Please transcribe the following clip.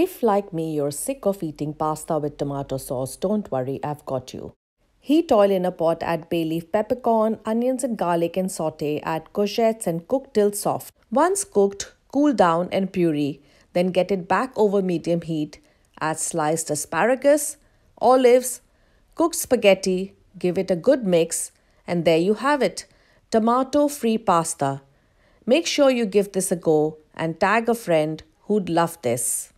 If, like me, you're sick of eating pasta with tomato sauce, don't worry, I've got you. Heat oil in a pot, add bay leaf, peppercorn, onions and garlic and saute, add courgettes and cook till soft. Once cooked, cool down and puree, then get it back over medium heat, add sliced asparagus, olives, cooked spaghetti, give it a good mix, and there you have it, tomato-free pasta. Make sure you give this a go and tag a friend who'd love this.